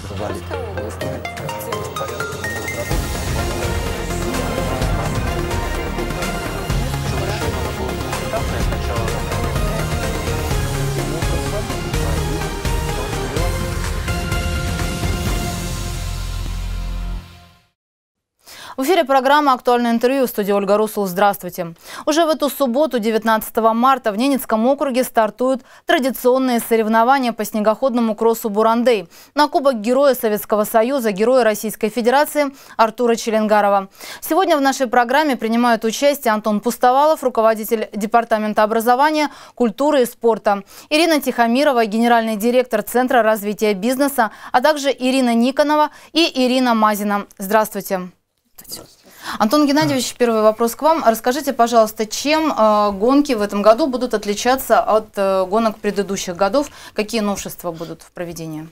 Zabrali. В эфире программа «Актуальное интервью» в студии Ольга Русул. Здравствуйте. Уже в эту субботу, 19 марта, в Ненецком округе стартуют традиционные соревнования по снегоходному кроссу «Бурандей» на Кубок Героя Советского Союза, Героя Российской Федерации Артура Челенгарова. Сегодня в нашей программе принимают участие Антон Пустовалов, руководитель Департамента образования, культуры и спорта, Ирина Тихомирова, генеральный директор Центра развития бизнеса, а также Ирина Никонова и Ирина Мазина. Здравствуйте. Здравствуйте. Антон Геннадьевич, первый вопрос к вам. Расскажите, пожалуйста, чем э, гонки в этом году будут отличаться от э, гонок предыдущих годов? Какие новшества будут в проведении?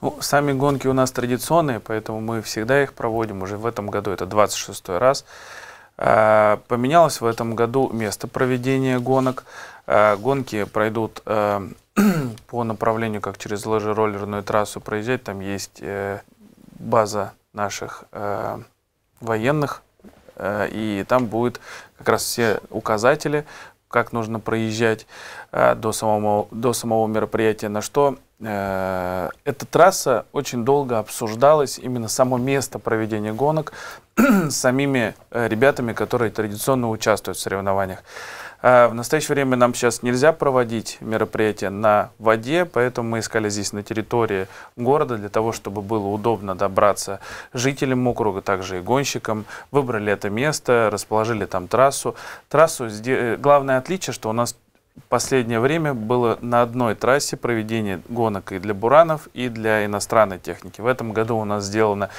Ну, сами гонки у нас традиционные, поэтому мы всегда их проводим. Уже в этом году это 26 раз. Э, поменялось в этом году место проведения гонок. Э, гонки пройдут э, по направлению, как через лыжероллерную трассу проезжать. Там есть э, база наших э, военных, э, и там будут как раз все указатели, как нужно проезжать э, до самого, до самого мероприятия, на что э, эта трасса очень долго обсуждалась, именно само место проведения гонок с самими ребятами, которые традиционно участвуют в соревнованиях. А, в настоящее время нам сейчас нельзя проводить мероприятия на воде, поэтому мы искали здесь на территории города для того, чтобы было удобно добраться жителям округа, также и гонщикам. Выбрали это место, расположили там трассу. Трассу, э, главное отличие, что у нас последнее время было на одной трассе проведение гонок и для буранов, и для иностранной техники. В этом году у нас сделана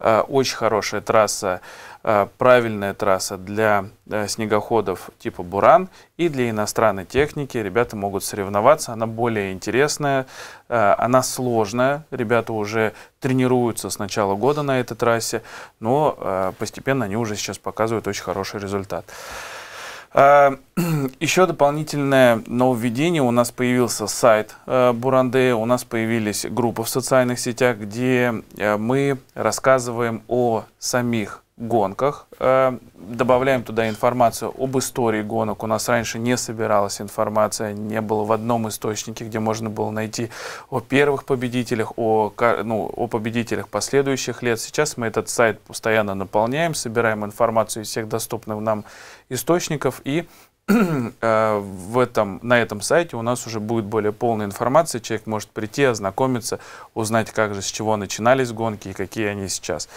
э, очень хорошая трасса Э, правильная трасса для э, снегоходов типа «Буран» и для иностранной техники. Ребята могут соревноваться, она более интересная, э, она сложная. Ребята уже тренируются с начала года на этой трассе, но постепенно они уже сейчас показывают очень хороший результат. Еще дополнительное нововведение. У нас появился сайт Буранде, у нас появились группы в социальных сетях, где мы рассказываем о самих гонках. Э, добавляем туда информацию об истории гонок. У нас раньше не собиралась информация, не было в одном источнике, где можно было найти о первых победителях, о, ну, о победителях последующих лет. Сейчас мы этот сайт постоянно наполняем, собираем информацию из всех доступных нам источников и Э, в этом, на этом сайте у нас уже будет более полная информация. Человек может прийти, ознакомиться, узнать, как же, с чего начинались гонки и какие они сейчас.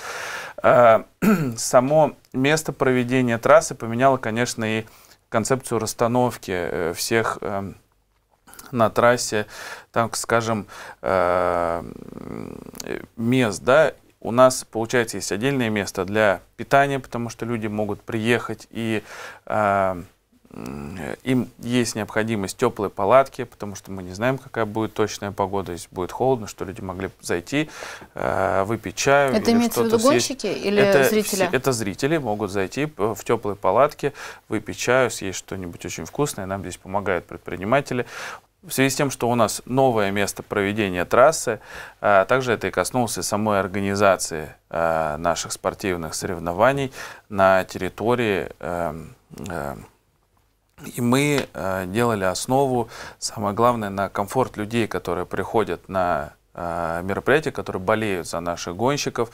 Э, само место проведения трассы поменяло, конечно, и концепцию расстановки э, всех на трассе, там скажем, мест, да, у нас, получается, есть отдельное место для питания, потому что люди могут приехать и э, Э, им есть необходимость теплой палатки, потому что мы не знаем, какая будет точная погода, если будет холодно, что люди могли зайти, э, выпить чаю. Это имеется в виду гонщики или это зрители? Все, это зрители могут зайти э, в теплой палатке, выпить чаю, съесть что-нибудь очень вкусное. Нам здесь помогают предприниматели в связи с тем, что у нас новое место проведения трассы, а также это и коснулось и самой организации а, наших спортивных соревнований на территории а, и мы э, делали основу, самое главное, на комфорт людей, которые приходят на э, мероприятия, которые болеют за наших гонщиков.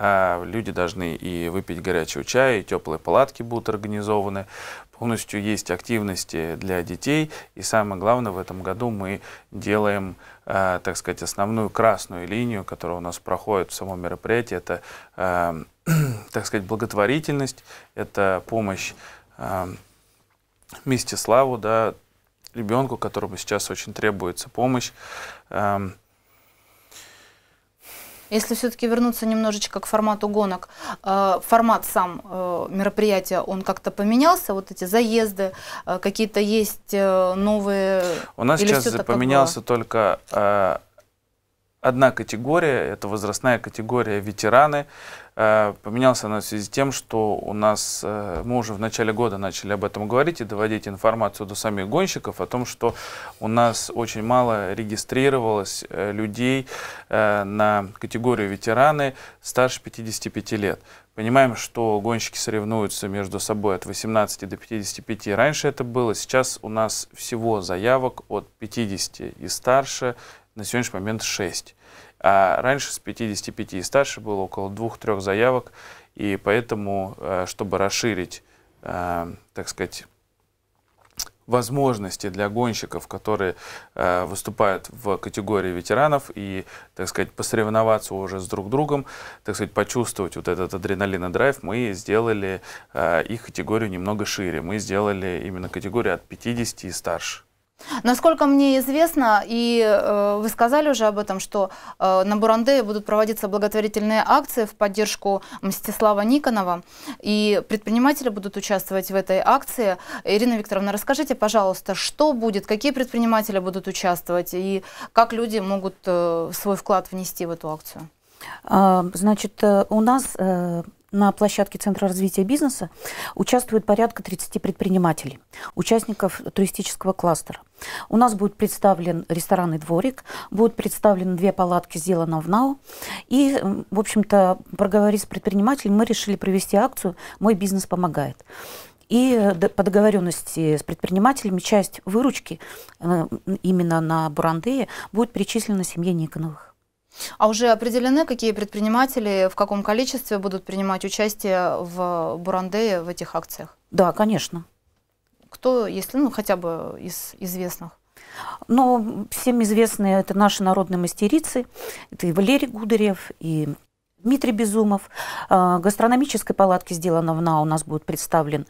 Э, люди должны и выпить горячего чая, и теплые палатки будут организованы. Полностью есть активности для детей. И самое главное, в этом году мы делаем, э, так сказать, основную красную линию, которая у нас проходит в самом мероприятии. Это, э, так сказать, благотворительность, это помощь э, Мстиславу, да, ребенку, которому сейчас очень требуется помощь. Эм, Если все-таки вернуться немножечко к формату гонок, э, формат сам э, мероприятия, он как-то поменялся? Вот эти заезды, э, какие-то есть новые? У нас сейчас поменялся только одна категория, это возрастная категория ветераны. Э, поменялся она в связи с тем, что у нас, э, мы уже в начале года начали об этом говорить и доводить информацию до самих гонщиков о том, что у нас очень мало регистрировалось э, людей на категорию ветераны старше 55 лет. Понимаем, что гонщики соревнуются между собой от 18 до 55. Раньше это было, сейчас у нас всего заявок от 50 и старше на сегодняшний момент 6. А раньше с 55 и старше было около 2-3 заявок, и поэтому, э, чтобы расширить, э, так сказать, возможности для гонщиков, которые э, выступают в категории ветеранов и, так сказать, посоревноваться уже с друг другом, так сказать, почувствовать вот этот адреналин и драйв, мы сделали э, их категорию немного шире. Мы сделали именно категорию от 50 и старше. Насколько мне известно, и э, вы сказали уже об этом, что э, на Буранде будут проводиться благотворительные акции в поддержку Мстислава Никонова, и предприниматели будут участвовать в этой акции. Ирина Викторовна, расскажите, пожалуйста, что будет, какие предприниматели будут участвовать, и как люди могут э, свой вклад внести в эту акцию? А, значит, э, у нас э, на площадке Центра развития бизнеса участвует порядка 30 предпринимателей, участников туристического кластера. У нас будет представлен ресторанный дворик, будут представлены две палатки, сделаны в НАУ. И, в общем-то, проговорив с предпринимателем, мы решили провести акцию «Мой бизнес помогает». И э, по договоренности с предпринимателями часть выручки э, именно на Бурандее будет перечислена семье Никоновых. А уже определены, какие предприниматели в каком количестве будут принимать участие в Бурандее в этих акциях? Да, конечно. Кто, если, ну, хотя бы из известных? Ну, всем известные это наши народные мастерицы. Это и Валерий Гударев, и Дмитрий Безумов. А, гастрономической палатки сделана вна у нас будет представлен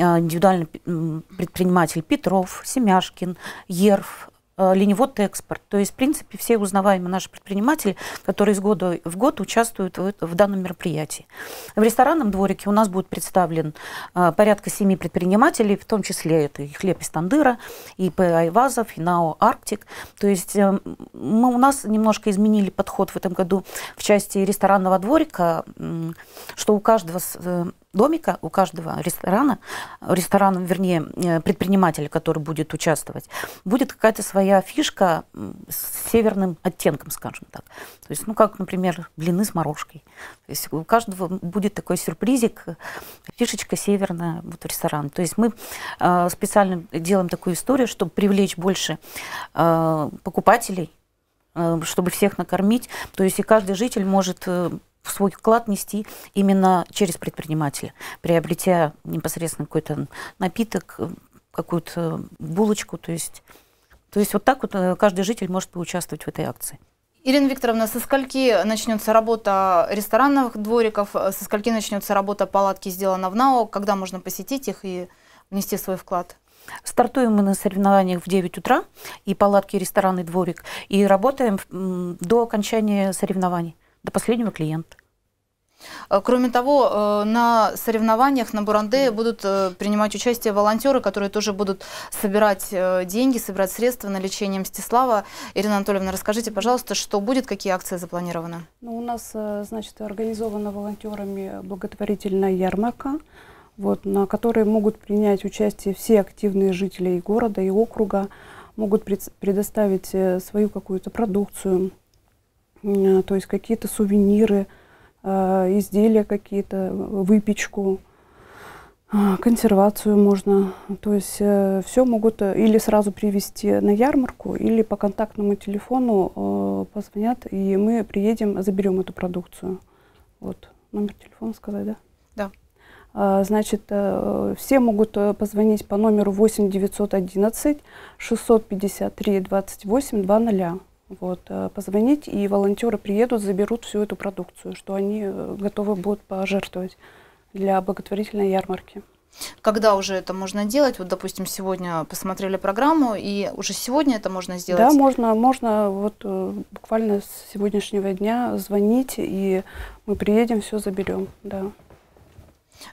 а, индивидуальный предприниматель Петров, Семяшкин, Ерф. Э, ленивод экспорт. То есть, в принципе, все узнаваемые наши предприниматели, которые из года в год участвуют в, в данном мероприятии. В ресторанном дворике у нас будет представлен э, порядка семи предпринимателей, в том числе это и хлеб из Тандыра, и П. Айвазов, и НАО «Арктик». То есть эм, мы у нас немножко изменили подход в этом году в части ресторанного дворика, что у каждого э, домика, у каждого ресторана, ресторана, вернее, э, предпринимателя, который будет участвовать, будет какая-то своя фишка с северным оттенком, скажем так. То есть, ну, как, например, блины с морожкой. То есть у каждого будет такой сюрпризик, фишечка северная вот, в ресторан. То есть мы э, специально делаем такую историю, чтобы привлечь больше э, покупателей, э, чтобы всех накормить. То есть и каждый житель может э, в свой вклад нести именно через предпринимателя, приобретя непосредственно какой-то напиток, какую-то булочку, то есть, то есть вот так вот э, каждый житель может поучаствовать в этой акции. Ирина Викторовна, со скольки начнется работа ресторанных двориков, э, со скольки начнется работа палатки «Сделано в НАО», когда можно посетить их и внести свой вклад? Стартуем мы на соревнованиях в 9 утра, и палатки, и ресторанный дворик, и работаем до окончания соревнований до последнего клиента. Э, кроме того, э, на соревнованиях на Буранде будут э, принимать участие волонтеры, которые тоже будут собирать деньги, собирать средства на лечение Мстислава. Ирина Анатольевна, расскажите, пожалуйста, что будет, какие акции запланированы? Ну, у нас, значит, организована волонтерами благотворительная ярмарка, вот, на которой могут принять участие все активные жители и города, и округа, могут предоставить свою какую-то продукцию, Э, то есть какие-то сувениры, э, изделия какие-то, выпечку, э, консервацию можно. То есть все могут или сразу привезти на ярмарку, или по контактному телефону позвонят, и мы приедем, заберем эту продукцию. Вот, номер телефона сказать, да? Да. Значит, все могут позвонить по номеру 8 911 653 28 00 вот, э, позвонить, и волонтеры приедут, заберут всю эту продукцию, что они э, готовы будут пожертвовать для благотворительной ярмарки. Когда уже это можно делать? Вот, допустим, сегодня посмотрели программу, и уже сегодня это можно сделать? Да, можно, можно вот э, буквально с сегодняшнего дня звонить, и мы приедем, все заберем, да.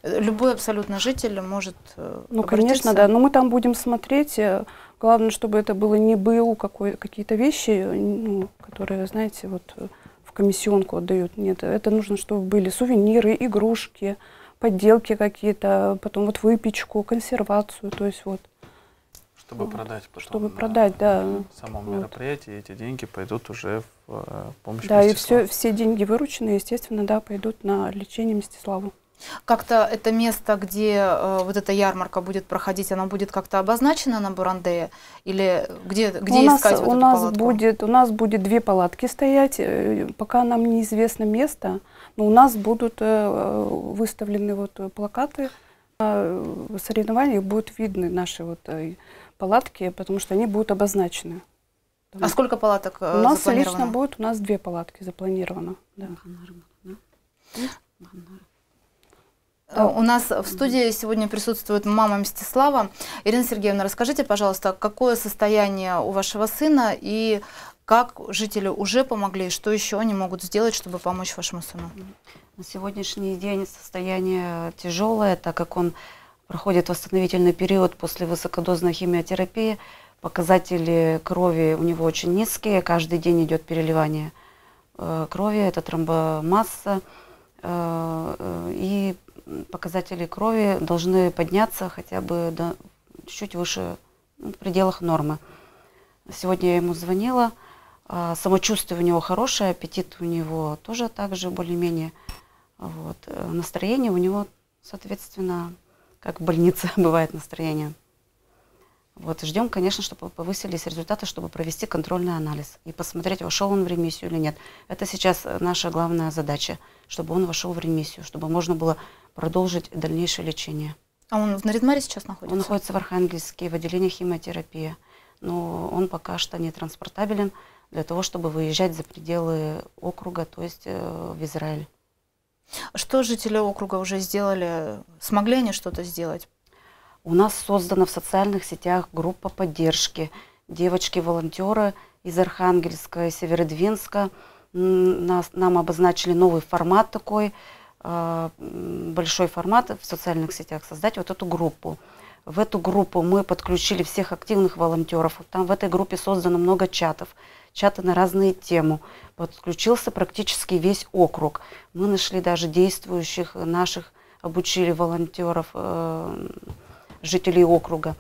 Любой абсолютно житель может Ну, обратиться. конечно, да, но мы там будем смотреть, Главное, чтобы это было не БУ какие-то вещи, ну, которые, знаете, вот э, в комиссионку отдают. Нет, это нужно, чтобы были сувениры, игрушки, подделки какие-то, потом вот выпечку, консервацию, то есть вот. Чтобы вот. Ну, продать потом Чтобы продать, да. самом вот. мероприятии эти деньги пойдут уже в э, помощь Да, Мстиславу. и все, все деньги вырученные, естественно, да, пойдут на лечение Мстиславу. Как-то это место, где э, вот эта ярмарка будет проходить, она будет как-то обозначена на Буранде, Или где, где у искать нас, вот у эту нас палатку? Будет, у нас будет две палатки стоять, э, пока нам неизвестно место, но у нас будут э, э выставлены вот плакаты э, соревнованиях будут видны наши вот палатки, потому что они будут обозначены. А да. сколько палаток У нас лично будет, у нас две палатки запланировано. Да. Э, у нас в студии сегодня присутствует мама Мстислава. Ирина Сергеевна, расскажите, пожалуйста, какое состояние у вашего сына и как жители уже помогли, что еще они могут сделать, чтобы помочь вашему сыну? На сегодняшний день состояние тяжелое, так как он проходит восстановительный период после высокодозной химиотерапии. Показатели крови у него очень низкие, каждый день идет переливание э, крови, это тромбомасса. Э, и показатели крови должны подняться хотя бы до, чуть выше, ну, в пределах нормы. Сегодня я ему звонила, а, самочувствие у него хорошее, аппетит у него тоже также более-менее. Вот. Настроение у него, соответственно, как в больнице бывает настроение. Вот, ждем, конечно, чтобы повысились результаты, чтобы провести контрольный анализ и посмотреть, вошел он в ремиссию или нет. Это сейчас наша главная задача, чтобы он вошел в ремиссию, чтобы можно было продолжить дальнейшее лечение. А он в Наридмаре сейчас находится? Он находится в Архангельске, в отделении химиотерапии. Но он пока что не транспортабелен для того, чтобы выезжать за пределы округа, то есть э, в Израиль. Что жители округа уже сделали? Смогли они что-то сделать? У нас создана в социальных сетях группа поддержки. Девочки-волонтеры из Архангельска и Северодвинска нас, нам обозначили новый формат такой – а, большой формат в социальных сетях, создать вот эту группу. В эту группу мы подключили всех активных волонтеров. Там в этой группе создано много чатов, чаты на разные темы. Подключился практически весь округ. Мы нашли даже действующих наших, обучили волонтеров, э, жителей округа.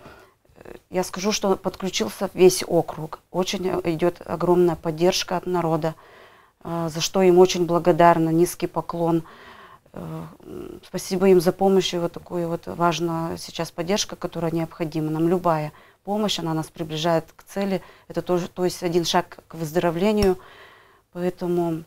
Я скажу, что подключился весь округ. Очень идет огромная поддержка от народа, э, за что им очень благодарна, низкий поклон. Э, спасибо им за помощь и вот такую вот важную сейчас поддержка, которая необходима. Нам любая помощь, она нас приближает к цели. Это тоже, то есть один шаг к выздоровлению. Поэтому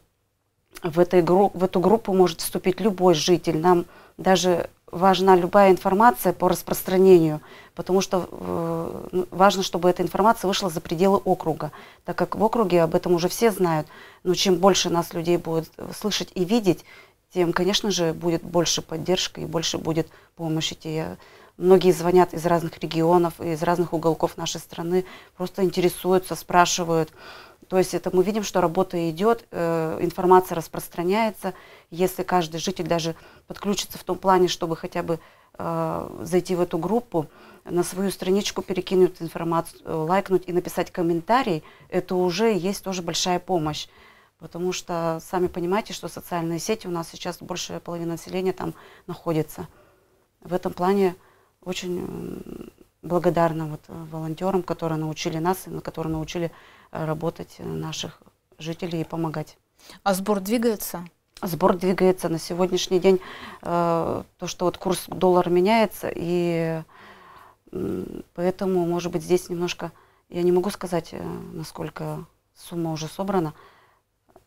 в, этой, в эту группу может вступить любой житель. Нам даже важна любая информация по распространению, потому что э, важно, чтобы эта информация вышла за пределы округа, так как в округе об этом уже все знают. Но чем больше нас людей будет слышать и видеть, тем, конечно же, будет больше поддержки и больше будет помощи. Те, многие звонят из разных регионов, из разных уголков нашей страны, просто интересуются, спрашивают. То есть это мы видим, что работа идет, э, информация распространяется. Если каждый житель даже подключится в том плане, чтобы хотя бы э, зайти в эту группу, на свою страничку перекинуть информацию, лайкнуть и написать комментарий, это уже есть тоже большая помощь потому что сами понимаете, что социальные сети у нас сейчас больше половины населения там находится. В этом плане очень благодарна вот э, волонтерам, которые научили нас, которые научили э, работать э, наших жителей и помогать. А сбор двигается? Сбор двигается на сегодняшний день. Э, то, что вот курс доллар меняется, и э, поэтому, может быть, здесь немножко, я не могу сказать, насколько сумма уже собрана,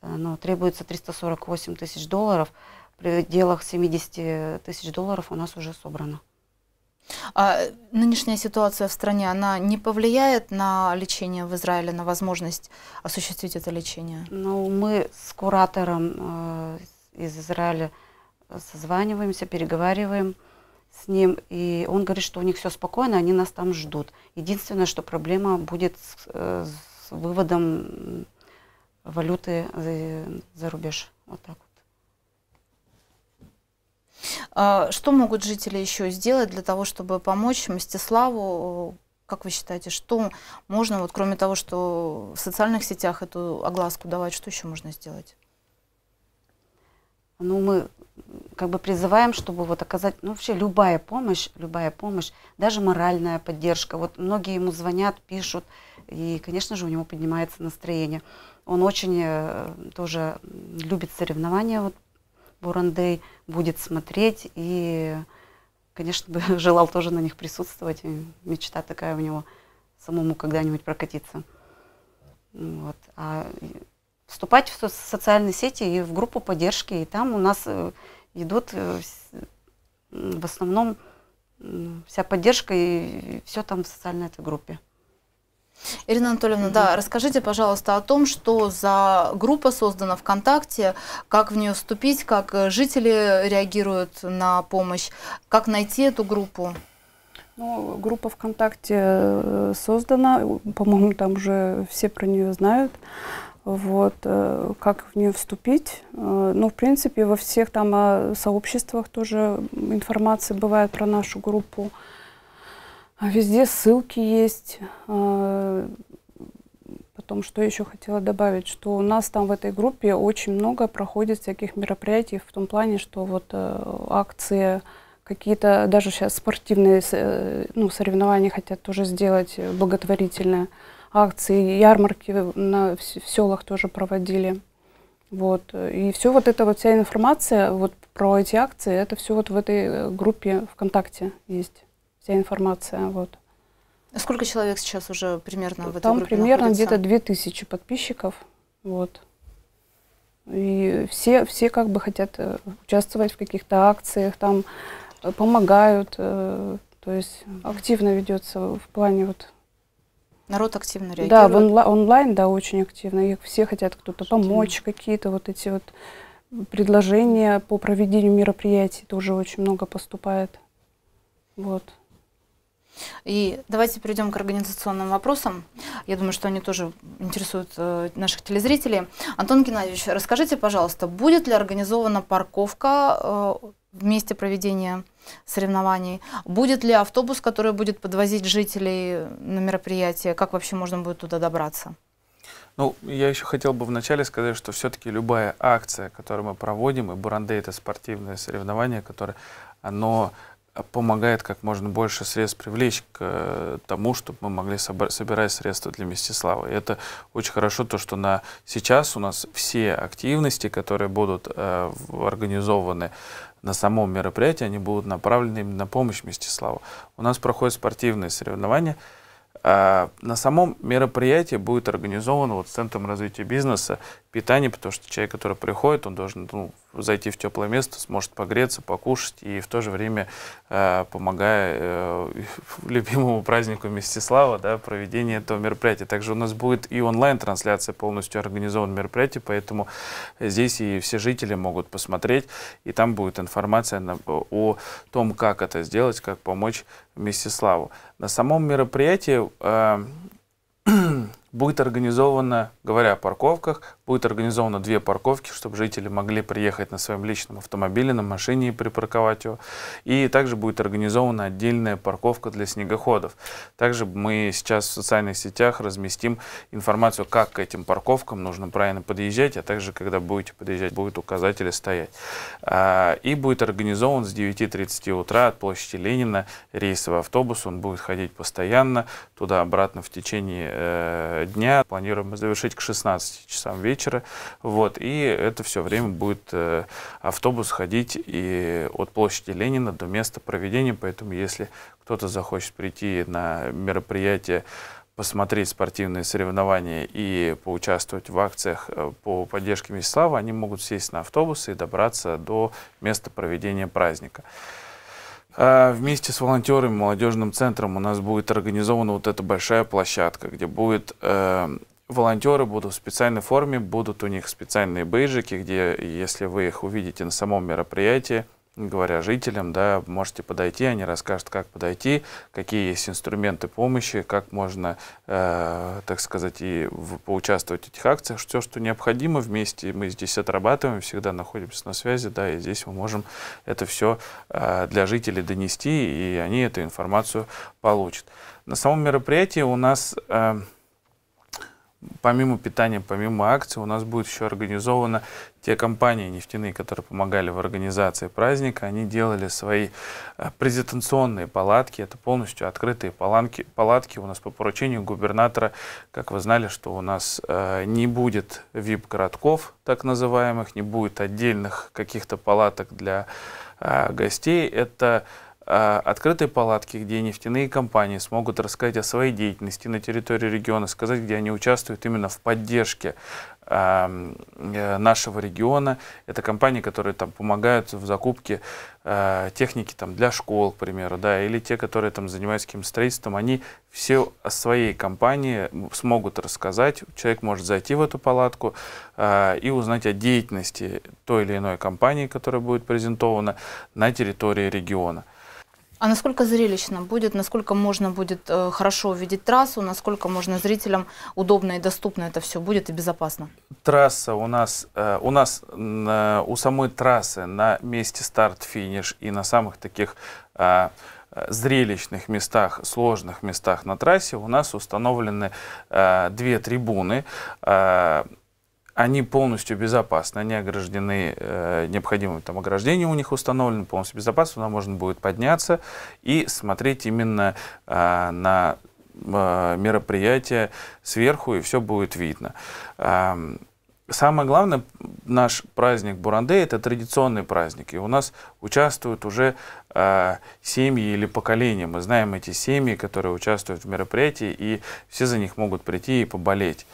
но требуется 348 тысяч долларов. В пределах 70 тысяч долларов у нас уже собрано. А нынешняя ситуация в стране, она не повлияет на лечение в Израиле, на возможность осуществить это лечение? Ну, мы с куратором э, из Израиля созваниваемся, переговариваем с ним, и он говорит, что у них все спокойно, они нас там ждут. Единственное, что проблема будет с, э, с выводом валюты за, за рубеж. Вот так вот. А, что могут жители еще сделать для того, чтобы помочь Мстиславу? Как вы считаете, что можно, вот кроме того, что в социальных сетях эту огласку давать, что еще можно сделать? Ну, мы как бы призываем, чтобы вот оказать, ну, вообще любая помощь, любая помощь, даже моральная поддержка. Вот многие ему звонят, пишут, э, и, конечно же, у него поднимается настроение. Он очень э, тоже любит соревнования, вот Бурандей будет смотреть и, конечно, бы желал тоже на них присутствовать. И мечта такая у него самому когда-нибудь прокатиться. Вот. А вступать в социальные сети и в группу поддержки. И там у нас э, идут э, в основном вся поддержка и все там в социальной этой группе. Ирина Анатольевна, да, расскажите, пожалуйста, о том, что за группа создана ВКонтакте, как в нее вступить, как жители реагируют на помощь, как найти эту группу? Ну, группа ВКонтакте э, создана, э, по-моему, там уже все про нее знают. Вот, э, как в нее вступить. Ну, в принципе, во всех там а, сообществах тоже информация бывает про нашу группу. А везде ссылки есть. А, потом, что еще хотела добавить, что у нас там в этой группе очень много проходит всяких мероприятий в том плане, что вот э, акции, какие-то даже сейчас спортивные э, ну, соревнования хотят тоже сделать, э, благотворительные акции, ярмарки на, в селах тоже проводили. Вот. И все вот эта вот вся информация вот про эти акции, это все вот в этой группе ВКонтакте есть вся информация. Вот. А сколько человек сейчас уже примерно в этой Там примерно где-то 2000 подписчиков. Вот. И все, все как бы хотят э, участвовать в каких-то акциях, там э, помогают. Э, то есть активно ведется в плане вот Народ активно реагирует. Да, в онла онлайн, да, очень активно. их все хотят кто-то помочь, какие-то вот эти вот предложения по проведению мероприятий тоже очень много поступает. Вот. И давайте перейдем к организационным вопросам. Я думаю, что они тоже интересуют э, наших телезрителей. Антон Геннадьевич, расскажите, пожалуйста, будет ли организована парковка э, в месте проведения соревнований? Будет ли автобус, который будет подвозить жителей на мероприятие? Как вообще можно будет туда добраться? Ну, я еще хотел бы вначале сказать, что все-таки любая акция, которую мы проводим, и Буранде это спортивное соревнование, которое, оно помогает как можно больше средств привлечь к э, тому, чтобы мы могли собирать средства для Мстиславы. И это очень хорошо, то, что на сейчас у нас все активности, которые будут э, организованы на самом мероприятии, они будут направлены именно на помощь Мстиславу. У нас проходят спортивные соревнования. А на самом мероприятии будет организовано вот с Центром развития бизнеса питание, потому что человек, который приходит, он должен ну, зайти в теплое место, сможет погреться, покушать и в то же время э, помогая э, любимому празднику Мстислава, да, проведение этого мероприятия. Также у нас будет и онлайн-трансляция полностью организованного мероприятия, поэтому здесь и все жители могут посмотреть, и там будет информация на, о том, как это сделать, как помочь Мстиславу. На самом мероприятии э, будет организовано, говоря о парковках, будет организовано две парковки, чтобы жители могли приехать на своем личном автомобиле, на машине и припарковать его. И также будет организована отдельная парковка для снегоходов. Также мы сейчас в социальных сетях разместим информацию, как к этим парковкам нужно правильно подъезжать, а также, когда будете подъезжать, будут указатели стоять. А, и будет организован с 9.30 утра от площади Ленина рейсовый автобус. Он будет ходить постоянно туда-обратно в течение э, дня. Планируем завершить к 16 часам вечера. Вот, и это все время будет э, автобус ходить и от площади Ленина до места проведения. Поэтому, если кто-то захочет прийти на мероприятие, посмотреть спортивные соревнования и поучаствовать в акциях э, по поддержке Вячеслава они могут сесть на автобус и добраться до места проведения праздника. А, вместе с волонтерами, молодежным центром у нас будет организована вот эта большая площадка, где будет э, волонтеры будут в специальной форме, будут у них специальные бейджики, где если вы их увидите на самом мероприятии, говоря жителям, да, можете подойти, они расскажут, как подойти, какие есть инструменты помощи, как можно, э, так сказать, и в, поучаствовать в этих акциях. Все, что необходимо вместе, мы здесь отрабатываем, всегда находимся на связи, да, и здесь мы можем это все э, для жителей донести, и они эту информацию получат. На самом мероприятии у нас... Э, помимо питания, помимо акций, у нас будет еще организовано те компании нефтяные, которые помогали в организации праздника, они делали свои э, презентационные палатки, это полностью открытые паланки, палатки у нас по поручению губернатора, как вы знали, что у нас э, не будет вип-городков, так называемых, не будет отдельных каких-то палаток для э, гостей, это а открытые палатки, где нефтяные компании смогут рассказать о своей деятельности на территории региона, сказать, где они участвуют именно в поддержке э, нашего региона. Это компании, которые там помогают в закупке э, техники там, для школ, к примеру, да, или те, которые там занимаются каким-то строительством, они все о своей компании смогут рассказать. Человек может зайти в эту палатку э, и узнать о деятельности той или иной компании, которая будет презентована на территории региона. А насколько зрелищно будет, насколько можно будет э, хорошо увидеть трассу, насколько можно зрителям удобно и доступно это все будет и безопасно? Трасса у нас, э, у нас э, у самой трассы на месте старт-финиш и на самых таких э, зрелищных местах, сложных местах на трассе у нас установлены э, две трибуны э, они полностью безопасны, они ограждены э, необходимым там ограждением у них установлено, полностью безопасно, туда можно будет подняться и смотреть именно э, на э, мероприятие сверху, и все будет видно. Э, самое главное, наш праздник Буранде – это традиционный праздник, и у нас участвуют уже э, семьи или поколения. Мы знаем эти семьи, которые участвуют в мероприятии, и все за них могут прийти и поболеть.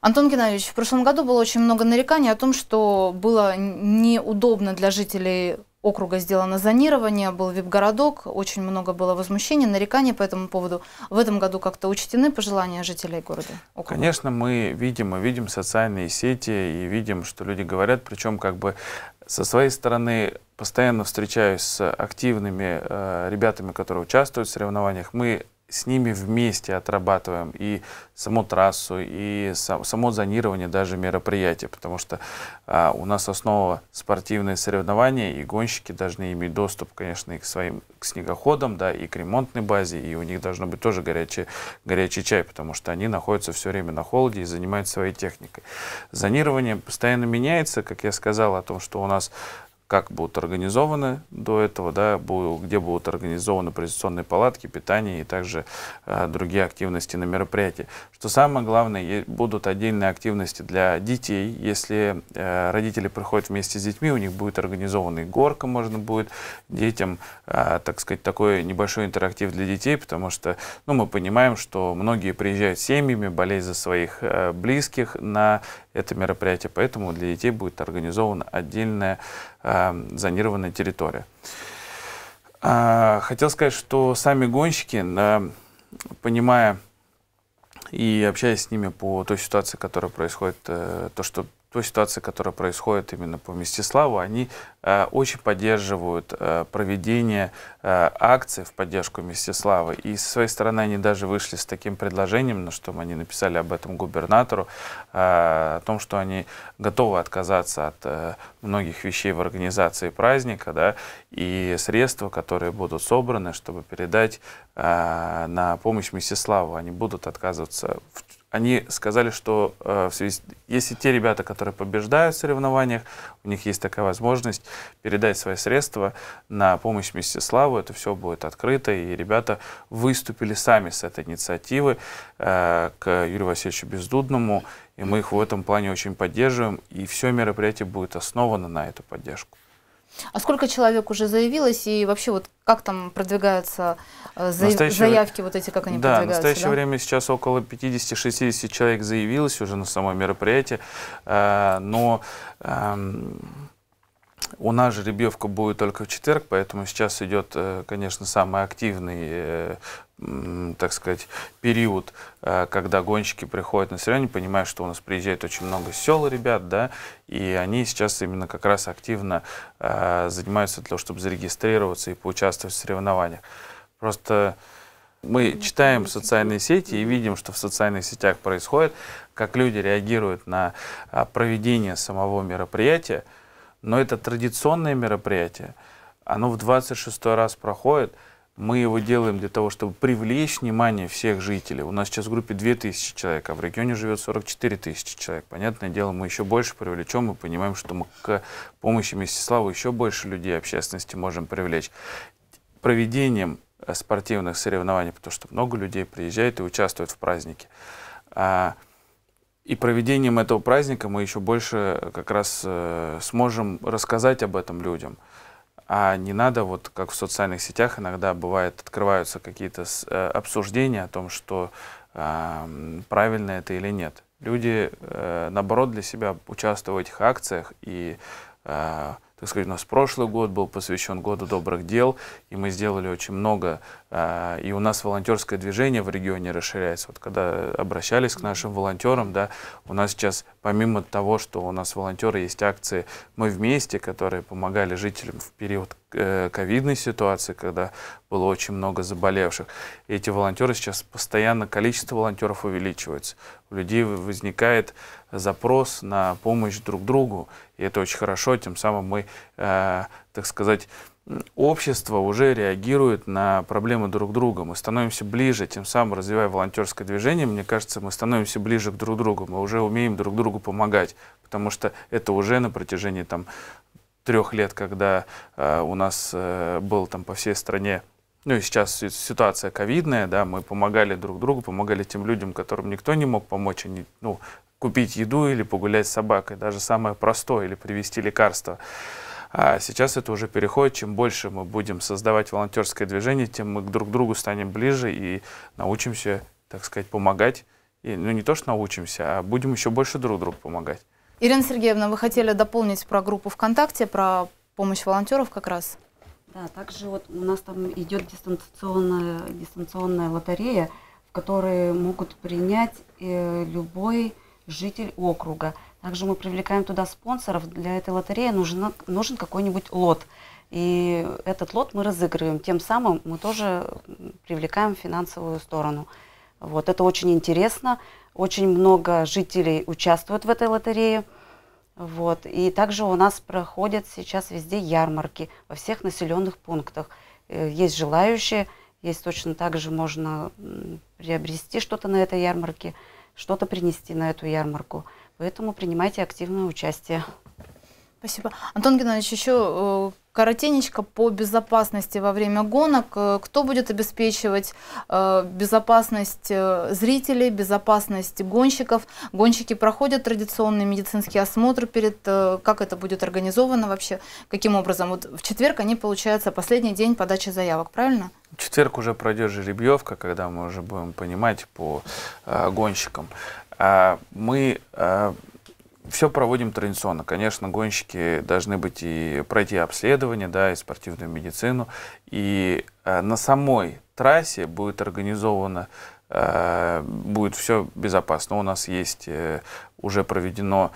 Антон Геннадьевич, в прошлом году было очень много нареканий о том, что было неудобно для жителей округа сделано зонирование, был вип-городок, очень много было возмущений, нареканий по этому поводу. В этом году как-то учтены пожелания жителей города? Округа? Конечно, мы видим, мы видим социальные сети и видим, что люди говорят, причем как бы со своей стороны постоянно встречаюсь с активными э, ребятами, которые участвуют в соревнованиях. Мы с ними вместе отрабатываем и саму трассу, и само зонирование даже мероприятия, потому что а, у нас основа спортивные соревнования, и гонщики должны иметь доступ, конечно, и к своим к снегоходам, да, и к ремонтной базе, и у них должно быть тоже горячий, горячий чай, потому что они находятся все время на холоде и занимаются своей техникой. Зонирование постоянно меняется, как я сказал, о том, что у нас как будут организованы до этого, да, где будут организованы презентационные палатки, питание и также э, другие активности на мероприятии. Что самое главное, будут отдельные активности для детей. Если э, родители приходят вместе с детьми, у них будет организована горка, можно будет детям, э, так сказать, такой небольшой интерактив для детей, потому что ну, мы понимаем, что многие приезжают с семьями, болеют за своих близких на это мероприятие. Поэтому для детей будет организована отдельная э, зонированная территория. Э, хотел сказать, что сами гонщики, э, понимая и общаясь с ними по той ситуации, которая происходит, э, то, что той ситуации, которая происходит именно по Мстиславу, они э, очень поддерживают э, проведение э, акций в поддержку Мстиславы. И со своей стороны они даже вышли с таким предложением, на что они написали об этом губернатору, э, о том, что они готовы отказаться от э, многих вещей в организации праздника, да, и средства, которые будут собраны, чтобы передать э, на помощь Мстиславу, они будут отказываться в они сказали, что э, в связи если те ребята, которые побеждают в соревнованиях, у них есть такая возможность передать свои средства на помощь Мстиславу, это все будет открыто, и ребята выступили сами с этой инициативы э, к Юрию Васильевичу Бездудному, и мы их в этом плане очень поддерживаем, и все мероприятие будет основано на эту поддержку. А сколько человек уже заявилось и вообще вот как там продвигаются э, заяв... заявки, вот эти, как они да, продвигаются? В настоящее да? время сейчас около 50-60 человек заявилось уже на само мероприятие, э, но эм, у нас жеребьевка будет только в четверг, поэтому сейчас идет, э, конечно, самый активный, э, так сказать, период, э, когда гонщики приходят на соревнования, понимают, что у нас приезжает очень много сел ребят, да, и они сейчас именно как раз активно занимаются для того, чтобы зарегистрироваться и поучаствовать в соревнованиях. Просто мы читаем социальные сети и видим, что в социальных сетях происходит, как люди реагируют на а, проведение самого мероприятия, но это традиционное мероприятие. Оно в 26 раз проходит. Мы его делаем для того, чтобы привлечь внимание всех жителей. У нас сейчас в группе 2000 человек, а в регионе живет 44 тысячи человек. Понятное дело, мы еще больше привлечем. Мы понимаем, что мы к помощи Мстиславы еще больше людей общественности можем привлечь. Проведением э, спортивных соревнований, потому что много людей приезжает и участвует в празднике. А, и проведением этого праздника мы еще больше э, как раз э, сможем рассказать об этом людям. А не надо, вот как в социальных сетях иногда бывает, открываются какие-то э, обсуждения о том, что э, правильно это или нет. Люди, э, наоборот, для себя участвуют в этих акциях и э, так сказать, у нас прошлый год был посвящен году добрых дел, и мы сделали очень много. А, и у нас волонтерское движение в регионе расширяется. Вот когда обращались к нашим волонтерам, да, у нас сейчас, помимо того, что у нас волонтеры есть акции «Мы вместе», которые помогали жителям в период Э, ковидной ситуации, когда было очень много заболевших. эти волонтеры сейчас постоянно, количество волонтеров увеличивается. У людей возникает запрос на помощь друг другу, и это очень хорошо, тем самым мы, э, так сказать, общество уже реагирует на проблемы друг друга. Мы становимся ближе, тем самым развивая волонтерское движение, мне кажется, мы становимся ближе к друг другу, мы уже умеем друг другу помогать, потому что это уже на протяжении там, трех лет, когда э, у нас э, был там по всей стране, ну и сейчас ситуация ковидная, да, мы помогали друг другу, помогали тем людям, которым никто не мог помочь, они, ну, купить еду или погулять с собакой, даже самое простое, или привезти лекарства. А сейчас это уже переходит. Чем больше мы будем создавать волонтерское движение, тем мы друг к другу станем ближе и научимся, так сказать, помогать. И, ну, не то, что научимся, а будем еще больше друг другу помогать. Ирина Сергеевна, вы хотели дополнить про группу ВКонтакте, про помощь волонтеров как раз? Да, также вот у нас там идет дистанционная, дистанционная лотерея, в которой могут принять э, любой житель округа. Также мы привлекаем туда спонсоров. Для этой лотереи нужен, нужен какой-нибудь лот. И этот лот мы разыгрываем. Тем самым мы тоже привлекаем финансовую сторону. Вот, это очень интересно. Очень много жителей участвуют в этой лотерее. Вот. И также у нас проходят сейчас везде ярмарки во всех населенных пунктах. Э, есть желающие, есть точно так же можно приобрести что-то на этой ярмарке, что-то принести на эту ярмарку. Поэтому принимайте активное участие. Спасибо. Антон Геннадьевич, еще э, Коротенечко по безопасности во время гонок. Э, кто будет обеспечивать э, безопасность э, зрителей, безопасность гонщиков? Гонщики проходят традиционный медицинский осмотр перед... Как это будет организовано вообще? Каким образом? Вот в четверг они, получается, последний день подачи заявок, правильно? В четверг уже пройдет жеребьевка, когда мы уже будем понимать по гонщикам. А, мы все проводим традиционно. Конечно, гонщики должны быть и пройти обследование, да, и спортивную медицину. И э, на самой трассе будет организовано, э, будет все безопасно. У нас есть э, уже проведено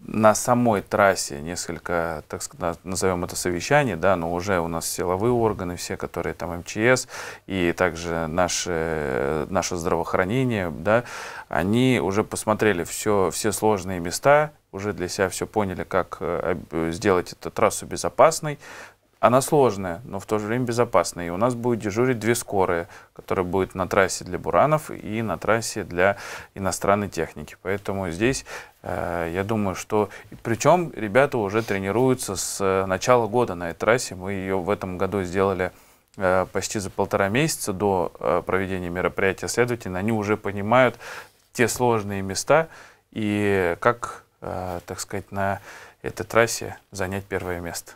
на самой трассе несколько, так сказать, назовем это совещание, да, но уже у нас силовые органы, все, которые там МЧС, и также наше наше здравоохранение, да, они уже посмотрели все, все сложные места, уже для себя все поняли, как э, сделать эту трассу безопасной, она сложная, но в то же время безопасная. И у нас будет дежурить две скорые, которые будут на трассе для буранов и на трассе для иностранной техники. Поэтому здесь э, я думаю, что... Причем ребята уже тренируются с э, начала года на этой трассе. Мы ее в этом году сделали э, почти за полтора месяца до проведения мероприятия. Следовательно, они уже понимают те сложные места и как, так сказать, на этой трассе занять первое место.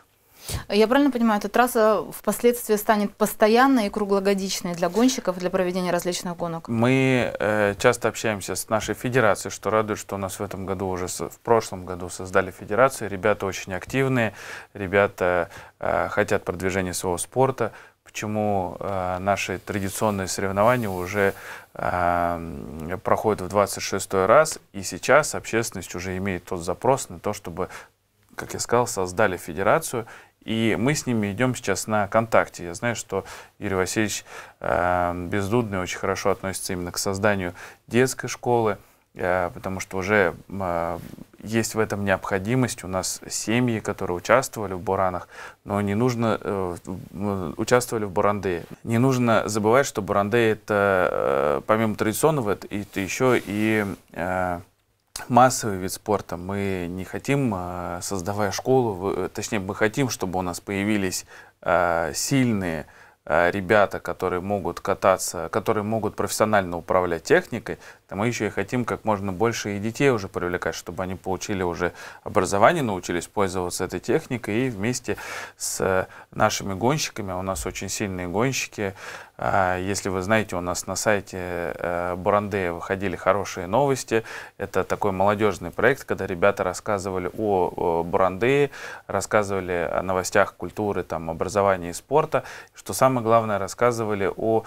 Я правильно понимаю, эта трасса впоследствии станет постоянной и круглогодичной для гонщиков, для проведения различных гонок? Мы э, часто общаемся с нашей федерацией, что радует, что у нас в этом году уже, в прошлом году создали федерацию. Ребята очень активные, ребята э, хотят продвижения своего спорта, почему э, наши традиционные соревнования уже э, проходят в 26 раз, и сейчас общественность уже имеет тот запрос на то, чтобы, как я сказал, создали федерацию, и мы с ними идем сейчас на контакте. Я знаю, что Юрий Васильевич э, Бездудный очень хорошо относится именно к созданию детской школы, э, потому что уже э, есть в этом необходимость. У нас семьи, которые участвовали в буранах, но не нужно э, участвовали в бурандее. Не нужно забывать, что буранде это э, помимо традиционного, это, это еще и э, массовый вид спорта. Мы не хотим, э, создавая школу, э, точнее, мы хотим, чтобы у нас появились э, сильные ребята, которые могут кататься, которые могут профессионально управлять техникой, а мы еще и хотим как можно больше и детей уже привлекать, чтобы они получили уже образование, научились пользоваться этой техникой и вместе с э, нашими гонщиками, у нас очень сильные гонщики, а, если вы знаете, у нас на сайте э, Бурандея выходили хорошие новости. Это такой молодежный проект, когда ребята рассказывали о Бурандее, рассказывали о новостях культуры, там, образования и спорта. Что самое главное, рассказывали о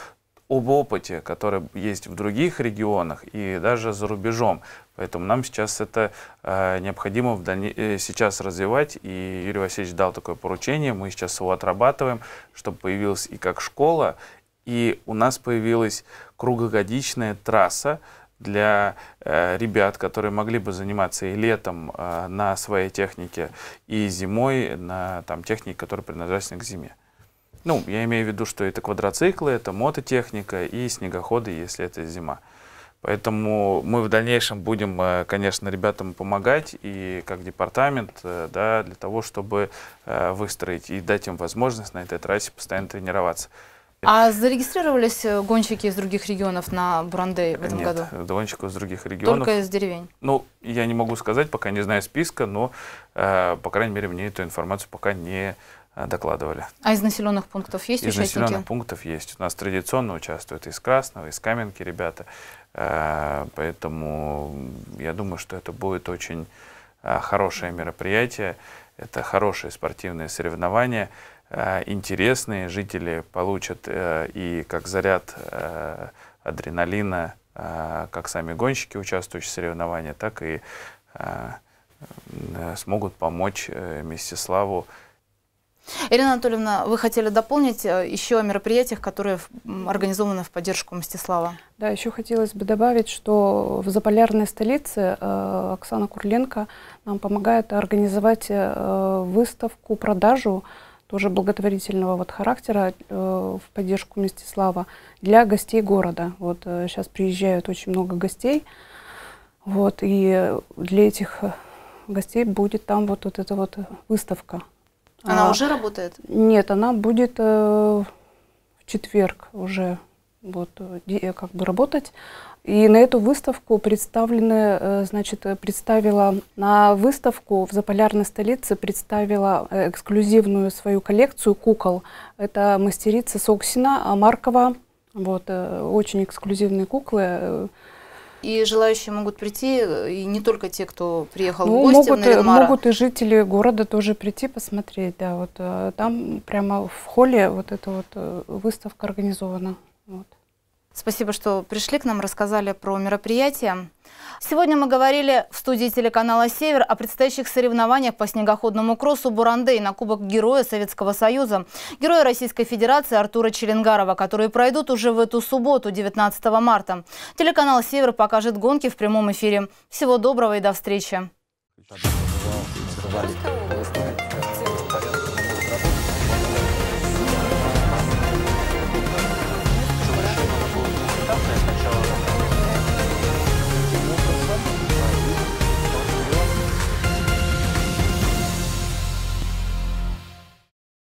об опыте, который есть в других регионах и даже за рубежом. Поэтому нам сейчас это э, необходимо в дальне... Э, сейчас развивать. И Юрий Васильевич дал такое поручение, мы сейчас его отрабатываем, чтобы появилась и как школа, и у нас появилась круглогодичная трасса, для э, ребят, которые могли бы заниматься и летом э, на своей технике, и зимой на там, технике, которая принадлежит к зиме. Ну, я имею в виду, что это квадроциклы, это мототехника и снегоходы, если это зима. Поэтому мы в дальнейшем будем, э, конечно, ребятам помогать и как департамент, э, да, для того, чтобы э, выстроить и дать им возможность на этой трассе постоянно тренироваться. А зарегистрировались гонщики из других регионов на Бурандей в этом Нет, году? Нет, гонщиков из других регионов. Только из деревень? Ну, я не могу сказать, пока не знаю списка, но, э, по крайней мере, мне эту информацию пока не Э, докладывали. А из населенных пунктов есть из участники? Из населенных пунктов есть. У нас традиционно участвуют из Красного, из Каменки ребята. Э, поэтому я думаю, что это будет очень э, хорошее мероприятие. Это хорошие спортивные соревнования, интересные. Жители получат и как заряд адреналина, как сами гонщики, участвующие в соревнованиях, так и смогут помочь Мстиславу Ирина Анатольевна, вы хотели дополнить э, еще о мероприятиях, которые организованы в поддержку Мстислава. Да, еще хотелось бы добавить, что в заполярной столице э, Оксана Курленко нам помогает организовать э, выставку, продажу тоже благотворительного вот характера в поддержку Мстислава для гостей города. Вот сейчас приезжают очень много гостей, вот, и для этих гостей будет там вот, вот эта вот выставка. Она а, уже работает? Нет, она будет э, в четверг уже вот, э, э, как бы работать. И на эту выставку представлены, э, значит, представила на выставку в Заполярной столице представила эксклюзивную свою коллекцию кукол. Это мастерица Соксина Маркова. Вот, очень эксклюзивные куклы и желающие могут прийти, э, и не только те, кто приехал ну, в гости могут, в э, Могут и жители города тоже прийти посмотреть, да. Вот э, там прямо в холле вот эта вот выставка организована. Вот. Спасибо, что пришли к нам, рассказали про мероприятие. Сегодня мы говорили в студии телеканала «Север» о предстоящих соревнованиях по снегоходному кроссу «Бурандей» на Кубок Героя Советского Союза, Героя Российской Федерации Артура Челенгарова, которые пройдут уже в эту субботу, 19 марта. Телеканал «Север» покажет гонки в прямом эфире. Всего доброго и до встречи.